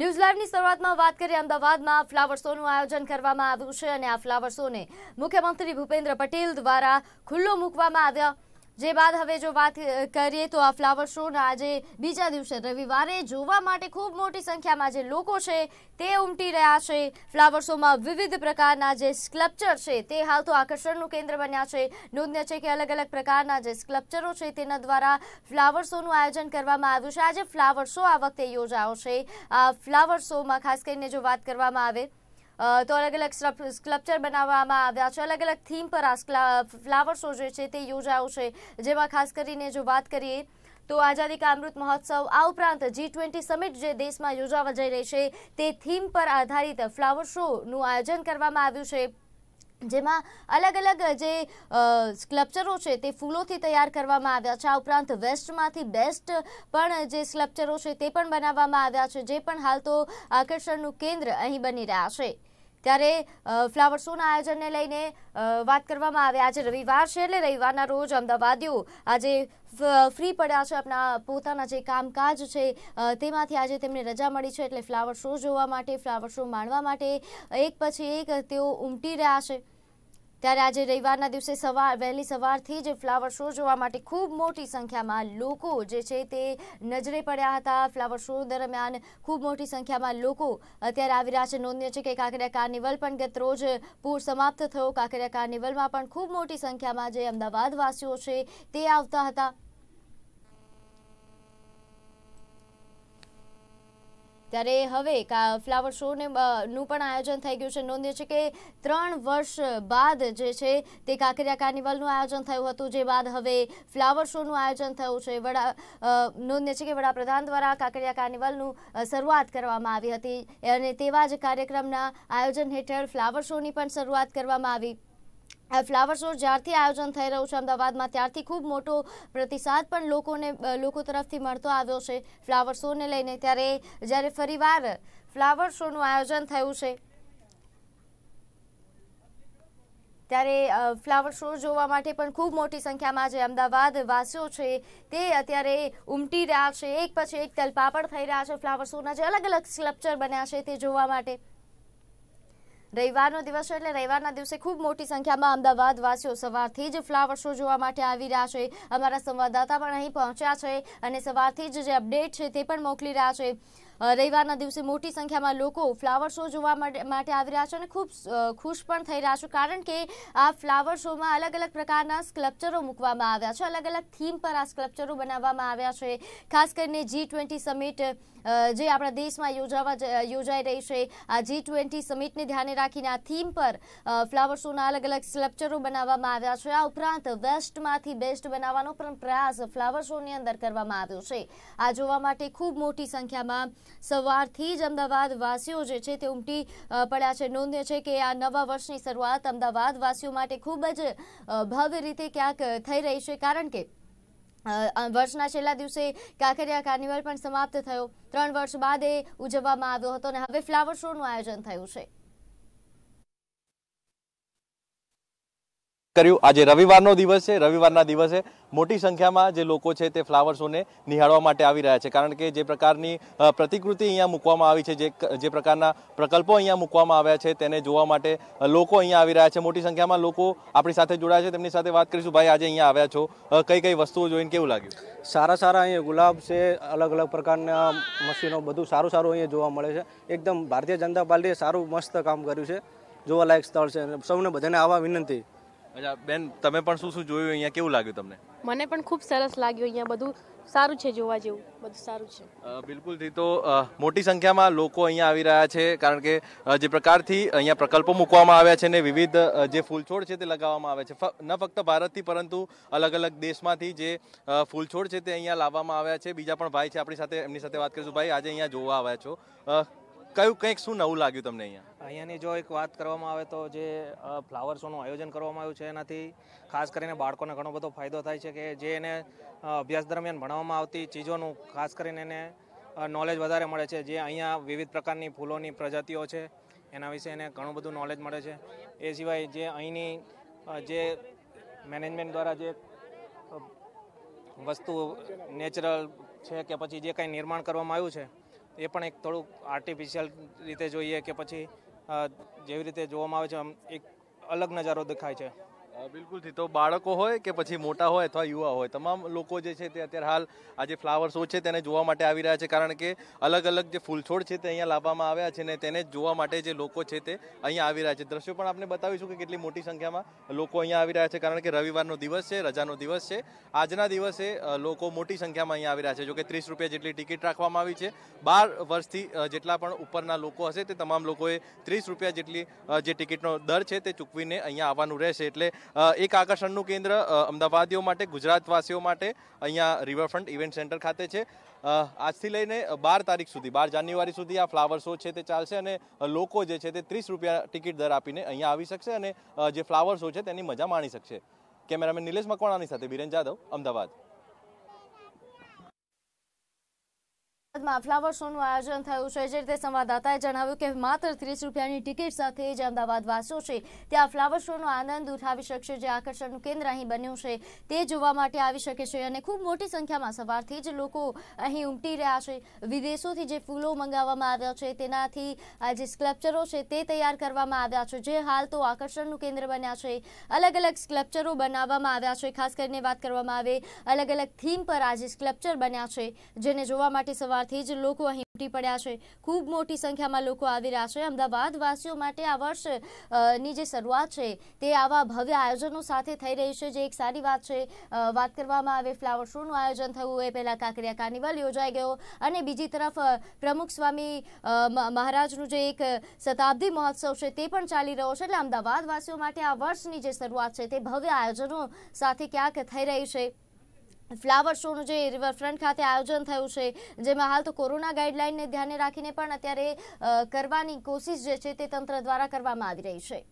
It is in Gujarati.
ન્યૂઝ લાઈવની શરૂઆતમાં વાત કરીએ અમદાવાદમાં ફ્લાવર શોનું આયોજન કરવામાં આવ્યું છે અને આ ફ્લાવર શોને મુખ્યમંત્રી ભૂપેન્દ્ર પટેલ દ્વારા ખુલ્લો મૂકવામાં આવ્યા જે બાદ હવે જો વાત કરીએ તો આ ફ્લાવર શોના આજે બીજા દિવસે રવિવારે જોવા માટે ખૂબ મોટી સંખ્યામાં જે લોકો છે તે ઉમટી રહ્યા છે ફ્લાવર શોમાં વિવિધ પ્રકારના જે સ્કલ્પચર છે તે હાલ તો આકર્ષણનું કેન્દ્ર બન્યા છે નોંધનીય છે કે અલગ અલગ પ્રકારના જે સ્કલ્પચરો છે તેના દ્વારા ફ્લાવર શોનું આયોજન કરવામાં આવ્યું છે આજે ફ્લાવર શો આ વખતે યોજાયો છે આ ફ્લાવર શોમાં ખાસ કરીને જો વાત કરવામાં આવે તો અલગ અલગ સ્કલ્પચર બનાવવામાં આવ્યા છે અલગ અલગ થીમ પર આ ફ્લાવર શો જે છે તે યોજાયો છે જેમાં ખાસ કરીને જો વાત કરીએ તો આઝાદી કા અમૃત મહોત્સવ આ ઉપરાંત જી ટ્વેન્ટી સમિટ જે દેશમાં યોજાવા જઈ રહી છે તે થીમ પર આધારિત ફ્લાવર શોનું આયોજન કરવામાં આવ્યું છે જેમાં અલગ અલગ જે સ્કલ્પચરો છે તે ફૂલોથી તૈયાર કરવામાં આવ્યા છે આ ઉપરાંત વેસ્ટમાંથી બેસ્ટ પણ જે સ્કલ્પચરો છે તે પણ બનાવવામાં આવ્યા છે જે પણ હાલ તો આકર્ષણનું કેન્દ્ર અહીં બની રહ્યા છે ત્યારે ફ્લાવર શોના આયોજનને લઈને વાત કરવામાં આવે આજે રવિવાર છે એટલે રવિવારના રોજ અમદાવાદીઓ આજે ફ્રી પડ્યા છે આપણા પોતાના જે કામકાજ છે તેમાંથી આજે તેમને રજા મળી છે એટલે ફ્લાવર શો જોવા માટે ફ્લાવર શો માણવા માટે એક પછી એક તેઓ ઉમટી રહ્યા છે ત્યારે આજે રવિવારના દિવસે સવાર વહેલી સવારથી જ ફ્લાવર શો જોવા માટે ખૂબ મોટી સંખ્યામાં લોકો જે છે તે નજરે પડ્યા હતા ફ્લાવર શો દરમિયાન ખૂબ મોટી સંખ્યામાં લોકો અત્યારે આવી રહ્યા છે નોંધનીય છે કે કાંકરિયા કાર્નિવલ પણ ગત રોજ પૂર સમાપ્ત થયો કાંકરિયા કાર્નિવલમાં પણ ખૂબ મોટી સંખ્યામાં જે અમદાવાદવાસીઓ છે તે આવતા હતા ત્યારે હવે ફ્લાવર શોને નું પણ આયોજન થઈ ગયું છે નોંધ્યું છે કે ત્રણ વર્ષ બાદ જે છે તે કાંકરિયા કાર્નિવલનું આયોજન થયું હતું જે બાદ હવે ફ્લાવર શોનું આયોજન થયું છે વડા નોંધ્ય છે કે વડાપ્રધાન દ્વારા કાંકરિયા કાર્નિવલનું શરૂઆત કરવામાં આવી હતી અને તેવા જ કાર્યક્રમના આયોજન હેઠળ ફ્લાવર શોની પણ શરૂઆત કરવામાં આવી ફ્લાવર શો જ્યારથી આયોજન થઈ રહ્યું છે અમદાવાદમાં ત્યારથી ખૂબ મોટો પ્રતિસાદ પણ લોકોને લોકો તરફથી મળતો આવ્યો છે ફ્લાવર શોને લઈને ત્યારે જ્યારે ફરીવાર ફ્લાવર શોનું આયોજન થયું છે ત્યારે ફ્લાવર શો જોવા માટે પણ ખૂબ મોટી સંખ્યામાં જે અમદાવાદ વાસીઓ છે તે અત્યારે ઉમટી રહ્યા છે એક પછી એક તલપાપડ થઈ રહ્યા છે ફ્લાવર શોના જે અલગ અલગ સ્કલ્પચર બન્યા છે તે જોવા માટે રવિવારનો દિવસ છે એટલે રવિવારના દિવસે ખૂબ મોટી સંખ્યામાં અમદાવાદ વાસીઓ સવારથી જ ફ્લાવર શો જોવા માટે આવી રહ્યા છે અમારા સંવાદદાતા પણ અહીં પહોંચ્યા છે અને સવારથી જ જે અપડેટ છે તે પણ મોકલી રહ્યા છે રવિવારના દિવસે મોટી સંખ્યામાં લોકો ફ્લાવર શો જોવા માટે આવી રહ્યા છે અને ખૂબ ખુશ પણ થઈ રહ્યા છે કારણ કે આ ફ્લાવર શોમાં અલગ અલગ પ્રકારના સ્કલ્પચરો મૂકવામાં આવ્યા છે અલગ અલગ થીમ પર આ સ્કલ્પચરો બનાવવામાં આવ્યા છે ખાસ કરીને જી ટ્વેન્ટી સમિટ જે આપણા દેશમાં યોજાવા યોજાઈ રહી છે આ જી ટ્વેન્ટી સમિટને ધ્યાને રાખીને આ થીમ પર ફ્લાવર શોના અલગ અલગ સ્કલ્પચરો બનાવવામાં આવ્યા છે આ ઉપરાંત વેસ્ટમાંથી બેસ્ટ બનાવવાનો પણ પ્રયાસ ફ્લાવર શોની અંદર કરવામાં આવ્યો છે આ જોવા માટે ખૂબ મોટી સંખ્યામાં સવારથી જ અમદાવાદ વાસીઓ જે છે તે ઉમટી પડ્યા છે નોંધ્ય છે કે આ નવા વર્ષની શરૂઆત અમદાવાદ વાસીઓ માટે ખૂબ જ ભવ્ય રીતે ક્યાંક થઈ રહી છે કારણ કે વર્ષના છેલ્લા દિવસે કાંકરિયા કાર્નિવલ પણ સમાપ્ત થયો ત્રણ વર્ષ બાદ એ ઉજવવામાં આવ્યો હતો અને હવે ફ્લાવર શોનું આયોજન થયું છે કર્યું આજે રવિવારનો દિવસ છે રવિવારના દિવસે મોટી સંખ્યામાં જે લોકો છે તે ફ્લાવર શોને નિહાળવા માટે આવી રહ્યા છે કારણ કે જે પ્રકારની પ્રતિકૃતિ અહીંયા મૂકવામાં આવી છે જે જે પ્રકારના પ્રકલ્પો અહીંયા મૂકવામાં આવ્યા છે તેને જોવા માટે લોકો અહીંયા આવી રહ્યા છે મોટી સંખ્યામાં લોકો આપણી સાથે જોડાયા છે તેમની સાથે વાત કરીશું ભાઈ આજે અહીંયા આવ્યા છો કઈ કઈ વસ્તુઓ જોઈને કેવું લાગ્યું સારા સારા અહીંયા ગુલાબ છે અલગ અલગ પ્રકારના મશીનો બધું સારું સારું અહીંયા જોવા મળે છે એકદમ ભારતીય જનતા પાર્ટીએ સારું મસ્ત કામ કર્યું છે જોવાલાયક સ્થળ છે સૌને બધાને આવા વિનંતી અચ્છા બેન તમે પણ શું શું જોયું અહીંયા કેવું લાગ્યું તમને મને પણ ખૂબ સરસ લાગ્યું અહીંયા બધું સારું છે જોવા જેવું બધું સારું છે બિલકુલ બિલકુલથી તો મોટી સંખ્યામાં લોકો અહીંયા આવી રહ્યા છે કારણ કે જે પ્રકારથી અહીંયા પ્રકલ્પો મૂકવામાં આવ્યા છે ને વિવિધ જે ફૂલછોડ છે તે લગાવવામાં આવે છે ન ફક્ત ભારતથી પરંતુ અલગ અલગ દેશમાંથી જે ફૂલછોડ છે તે અહીંયા લાવવામાં આવ્યા છે બીજા પણ ભાઈ છે આપણી સાથે એમની સાથે વાત કરીશું ભાઈ આજે અહીંયા જોવા આવ્યા છો કયું કંઈક શું નવું લાગ્યું તમને અહીંયા અહીંયાની જો એક વાત કરવામાં આવે તો જે ફ્લાવર શોનું આયોજન કરવામાં આવ્યું છે એનાથી ખાસ કરીને બાળકોને ઘણો બધો ફાયદો થાય છે કે જે એને અભ્યાસ દરમિયાન ભણવામાં આવતી ચીજોનું ખાસ કરીને એને નોલેજ વધારે મળે છે જે અહીંયા વિવિધ પ્રકારની ફૂલોની પ્રજાતિઓ છે એના વિશે એને ઘણું બધું નોલેજ મળે છે એ સિવાય જે અહીંની જે મેનેજમેન્ટ દ્વારા જે વસ્તુ નેચરલ છે કે પછી જે કાંઈ નિર્માણ કરવામાં આવ્યું છે એ પણ એક થોડુંક આર્ટિફિશિયલ રીતે જોઈએ કે પછી જેવી રીતે જોવામાં આવે છે એક અલગ નજારો દેખાય છે બિલકુલથી તો બાળકો હોય કે પછી મોટા હોય અથવા યુવા હોય તમામ લોકો જે છે તે અત્યારે હાલ આ જે ફ્લાવર શો છે તેને જોવા માટે આવી રહ્યા છે કારણ કે અલગ અલગ જે ફૂલછોડ છે તે અહીંયા લાવવામાં આવ્યા છે ને તેને જોવા માટે જે લોકો છે તે અહીંયા આવી રહ્યા છે દ્રશ્યો પણ આપણે બતાવીશું કે કેટલી મોટી સંખ્યામાં લોકો અહીંયા આવી રહ્યા છે કારણ કે રવિવારનો દિવસ છે રજાનો દિવસ છે આજના દિવસે લોકો મોટી સંખ્યામાં અહીંયા આવી રહ્યા છે જો કે ત્રીસ રૂપિયા જેટલી ટિકિટ રાખવામાં આવી છે બાર વર્ષથી જેટલા પણ ઉપરના લોકો હશે તે તમામ લોકોએ ત્રીસ રૂપિયા જેટલી જે ટિકિટનો દર છે તે ચૂકવીને અહીંયા આવવાનું રહેશે એટલે એક આકર્ષણનું કેન્દ્ર અમદાવાદીઓ માટે ગુજરાતવાસીઓ માટે અહીંયા રિવરફ્રન્ટ ઇવેન્ટ સેન્ટર ખાતે છે આજથી લઈને બાર તારીખ સુધી બાર જાન્યુઆરી સુધી આ ફ્લાવર શો છે તે ચાલશે અને લોકો જે છે તે ત્રીસ રૂપિયા ટિકિટ દર આપીને અહીંયા આવી શકશે અને જે ફ્લાવર શો છે તેની મજા માણી શકશે કેમેરામેન નિલેશ મકવાણાની સાથે બિરેન જાદવ અમદાવાદ માં ફ્લાવર શોનું આયોજન થયું છે જે રીતે સંવાદદાતાએ જણાવ્યું કે માત્ર ત્રીસ રૂપિયાની ટિકિટ સાથે જે અમદાવાદ વાસીઓ છે ત્યાં ફ્લાવર શોનો આનંદ ઉઠાવી શકશે જે આકર્ષણનું કેન્દ્ર અહીં બન્યું છે તે જોવા માટે આવી શકે છે અને ખૂબ મોટી સંખ્યામાં સવારથી જ લોકો અહીં ઉમટી રહ્યા છે વિદેશોથી જે ફૂલો મંગાવવામાં આવ્યા છે તેનાથી જે સ્કલ્પચરો છે તે તૈયાર કરવામાં આવ્યા છે જે હાલ તો આકર્ષણનું કેન્દ્ર બન્યા છે અલગ અલગ સ્કલ્પચરો બનાવવામાં આવ્યા છે ખાસ કરીને વાત કરવામાં આવે અલગ અલગ થીમ પર આજે સ્કલ્પચર બન્યા છે જેને જોવા માટે સવાર સવારથી જ લોકો અહીં ઉમટી પડ્યા છે ખૂબ મોટી સંખ્યામાં લોકો આવી રહ્યા છે અમદાવાદ વાસીઓ માટે આ વર્ષ ની જે શરૂઆત છે તે આવા ભવ્ય આયોજનો સાથે થઈ રહી છે જે એક સારી વાત છે વાત કરવામાં આવે ફ્લાવર શોનું આયોજન થયું એ પહેલાં કાંકરિયા કાર્નિવલ યોજાઈ ગયો અને બીજી તરફ પ્રમુખ સ્વામી મહારાજનું જે એક શતાબ્દી મહોત્સવ છે તે પણ ચાલી રહ્યો છે એટલે અમદાવાદવાસીઓ માટે આ વર્ષની જે શરૂઆત છે તે ભવ્ય આયોજનો સાથે ક્યાંક થઈ રહી છે ફ્લાવર શોનું જે રિવરફ્રન્ટ ખાતે આયોજન થયું છે જેમાં હાલ તો કોરોના ગાઈડલાઇનને ધ્યાને રાખીને પણ અત્યારે કરવાની કોશિશ જે છે તે તંત્ર દ્વારા કરવામાં આવી રહી છે